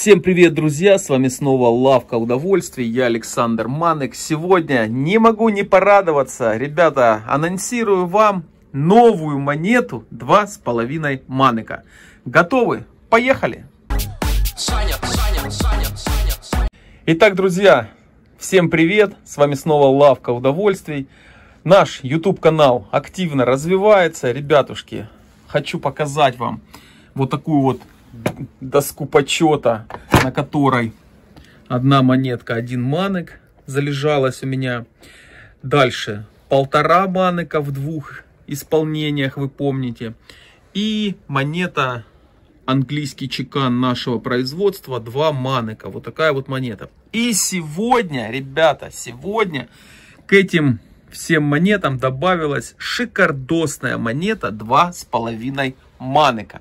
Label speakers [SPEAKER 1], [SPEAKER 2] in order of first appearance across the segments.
[SPEAKER 1] Всем привет, друзья! С вами снова Лавка Удовольствий, я Александр Манек. Сегодня не могу не порадоваться, ребята, анонсирую вам новую монету 2,5 Манека. Готовы? Поехали! Саня, Саня, Саня, Саня. Итак, друзья, всем привет! С вами снова Лавка Удовольствий. Наш YouTube канал активно развивается. Ребятушки, хочу показать вам вот такую вот доску почета, на которой одна монетка, один манек залежалась у меня. Дальше полтора манека в двух исполнениях, вы помните. И монета английский чекан нашего производства, два манека. Вот такая вот монета. И сегодня, ребята, сегодня к этим всем монетам добавилась шикардосная монета 2,5 манека.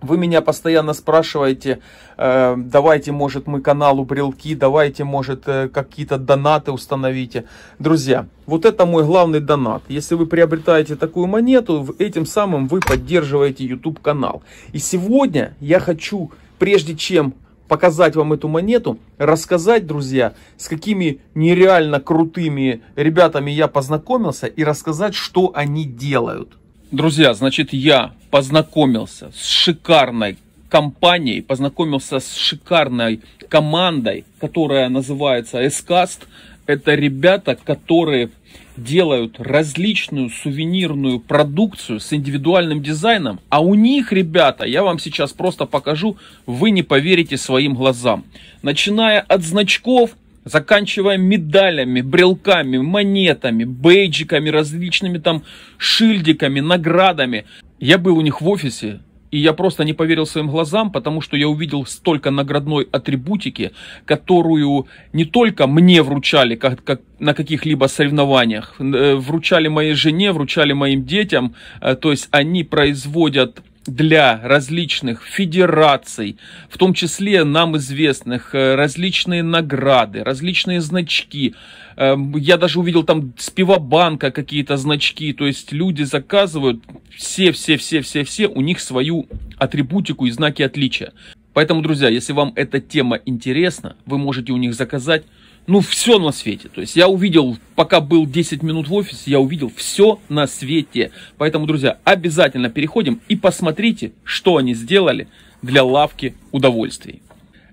[SPEAKER 1] Вы меня постоянно спрашиваете, э, давайте, может, мы каналу Брелки, давайте, может, э, какие-то донаты установите. Друзья, вот это мой главный донат. Если вы приобретаете такую монету, этим самым вы поддерживаете YouTube канал. И сегодня я хочу, прежде чем показать вам эту монету, рассказать, друзья, с какими нереально крутыми ребятами я познакомился и рассказать, что они делают. Друзья, значит, я познакомился с шикарной компанией, познакомился с шикарной командой, которая называется Escast. Это ребята, которые делают различную сувенирную продукцию с индивидуальным дизайном. А у них, ребята, я вам сейчас просто покажу, вы не поверите своим глазам. Начиная от значков, заканчивая медалями, брелками, монетами, бейджиками, различными там шильдиками, наградами. Я был у них в офисе, и я просто не поверил своим глазам, потому что я увидел столько наградной атрибутики, которую не только мне вручали как, как на каких-либо соревнованиях, э, вручали моей жене, вручали моим детям. Э, то есть они производят для различных федераций, в том числе нам известных, э, различные награды, различные значки. Эм, я даже увидел там с пивобанка какие-то значки, то есть люди заказывают все-все-все-все-все, у них свою атрибутику и знаки отличия. Поэтому, друзья, если вам эта тема интересна, вы можете у них заказать ну, все на свете. То есть я увидел, пока был 10 минут в офисе, я увидел все на свете. Поэтому, друзья, обязательно переходим и посмотрите, что они сделали для лавки удовольствий.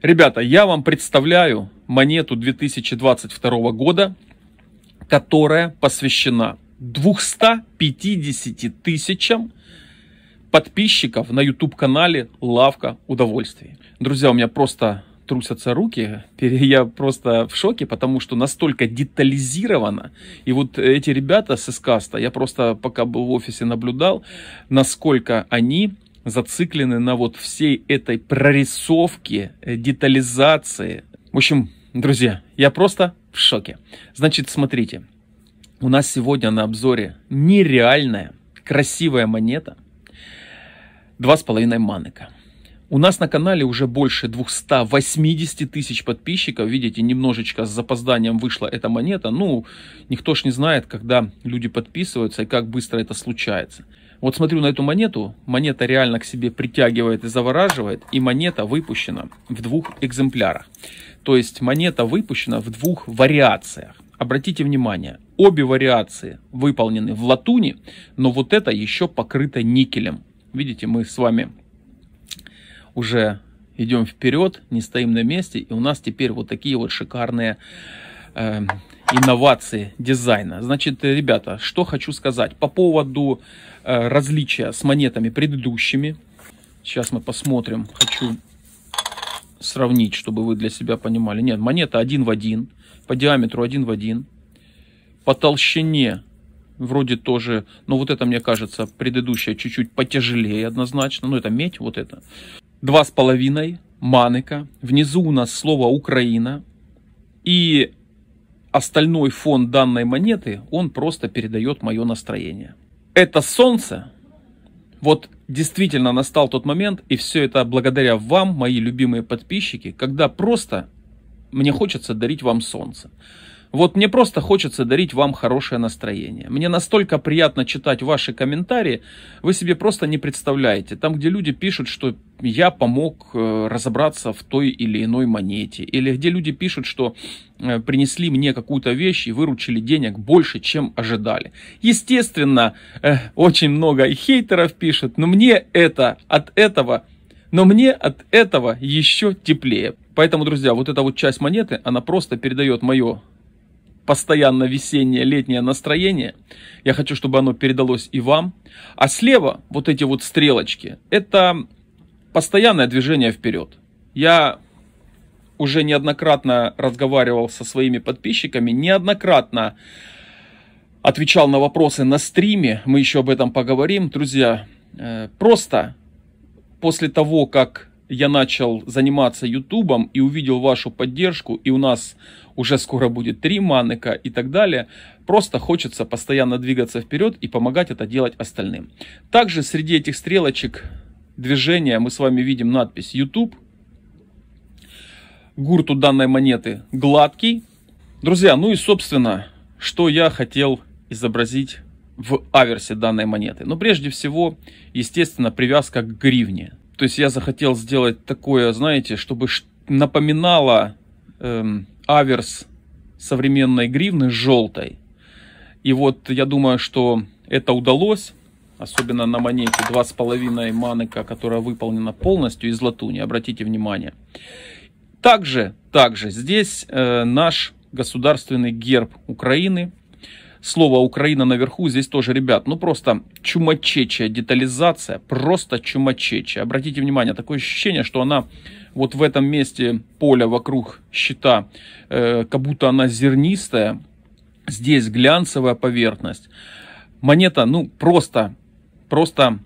[SPEAKER 1] Ребята, я вам представляю монету 2022 года, которая посвящена 250 тысячам подписчиков на YouTube-канале «Лавка удовольствий». Друзья, у меня просто трусятся руки. Я просто в шоке, потому что настолько детализировано. И вот эти ребята с Искаста, я просто пока был в офисе наблюдал, насколько они зациклены на вот всей этой прорисовке, э, детализации. В общем, друзья, я просто в шоке. Значит, смотрите, у нас сегодня на обзоре нереальная красивая монета 2,5 маныка. У нас на канале уже больше 280 тысяч подписчиков. Видите, немножечко с запозданием вышла эта монета. Ну, никто ж не знает, когда люди подписываются и как быстро это случается. Вот смотрю на эту монету. Монета реально к себе притягивает и завораживает. И монета выпущена в двух экземплярах. То есть монета выпущена в двух вариациях. Обратите внимание, обе вариации выполнены в латуни, но вот это еще покрыто никелем. Видите, мы с вами уже идем вперед, не стоим на месте. И у нас теперь вот такие вот шикарные э, инновации дизайна. Значит, ребята, что хочу сказать по поводу э, различия с монетами предыдущими. Сейчас мы посмотрим. Хочу сравнить, чтобы вы для себя понимали. Нет, монета один в один, по диаметру один в один, по толщине вроде тоже, но вот это, мне кажется, предыдущая чуть-чуть потяжелее однозначно, но ну, это медь, вот это два с половиной, Манека. Внизу у нас слово «Украина». И остальной фон данной монеты, он просто передает мое настроение. Это солнце, вот действительно настал тот момент, и все это благодаря вам, мои любимые подписчики, когда просто мне хочется дарить вам солнце. Вот мне просто хочется дарить вам хорошее настроение. Мне настолько приятно читать ваши комментарии, вы себе просто не представляете. Там, где люди пишут, что я помог э, разобраться в той или иной монете, или где люди пишут, что э, принесли мне какую-то вещь и выручили денег больше, чем ожидали. Естественно, э, очень много и хейтеров пишет, но мне это от этого но мне от этого еще теплее. Поэтому, друзья, вот эта вот часть монеты, она просто передает мое постоянно весеннее, летнее настроение. Я хочу, чтобы оно передалось и вам. А слева вот эти вот стрелочки, это постоянное движение вперед. Я уже неоднократно разговаривал со своими подписчиками, неоднократно отвечал на вопросы на стриме, мы еще об этом поговорим. Друзья, э, просто после того, как я начал заниматься Ютубом и увидел вашу поддержку, и у нас уже скоро будет три манека и так далее. Просто хочется постоянно двигаться вперед и помогать это делать остальным. Также среди этих стрелочек движения мы с вами видим надпись YouTube. Гурт у данной монеты гладкий. Друзья, ну и собственно, что я хотел изобразить в аверсе данной монеты. Но прежде всего, естественно, привязка к гривне. То есть я захотел сделать такое, знаете, чтобы напоминало эм, аверс современной гривны желтой. И вот я думаю, что это удалось, особенно на монете 2,5 маныка, которая выполнена полностью из латуни, обратите внимание. Также, также здесь э, наш государственный герб Украины – слово «Украина наверху» здесь тоже, ребят, ну просто чумачечья детализация, просто чумачечья. Обратите внимание, такое ощущение, что она вот в этом месте поля вокруг щита, э, как будто она зернистая, здесь глянцевая поверхность. Монета, ну просто, просто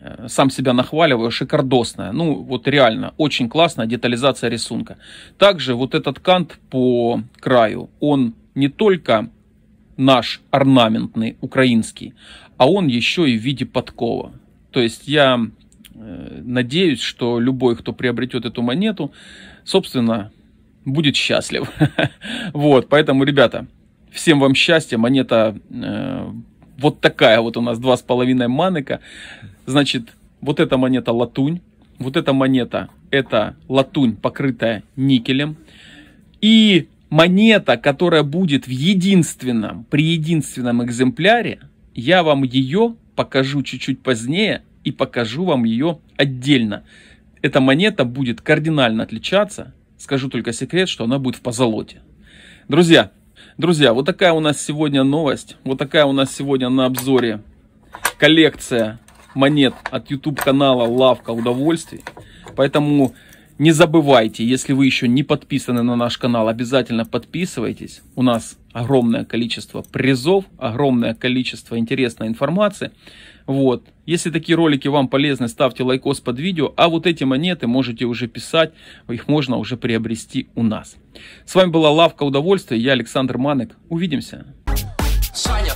[SPEAKER 1] э, сам себя нахваливаю, шикардосная. Ну, вот реально, очень классная детализация рисунка. Также вот этот кант по краю, он не только наш орнаментный украинский, а он еще и в виде подкова. То есть я э, надеюсь, что любой, кто приобретет эту монету, собственно, будет счастлив. вот, поэтому, ребята, всем вам счастья. Монета э, вот такая вот у нас два с половиной маныка. Значит, вот эта монета латунь. Вот эта монета, это латунь, покрытая никелем. И монета, которая будет в единственном, при единственном экземпляре, я вам ее покажу чуть-чуть позднее и покажу вам ее отдельно. Эта монета будет кардинально отличаться. Скажу только секрет, что она будет в позолоте. Друзья, друзья, вот такая у нас сегодня новость. Вот такая у нас сегодня на обзоре коллекция монет от YouTube канала Лавка Удовольствий. Поэтому не забывайте, если вы еще не подписаны на наш канал, обязательно подписывайтесь. У нас огромное количество призов, огромное количество интересной информации. Вот. Если такие ролики вам полезны, ставьте лайкос под видео, а вот эти монеты можете уже писать, их можно уже приобрести у нас. С вами была Лавка Удовольствия, я Александр Манек. Увидимся. Саня,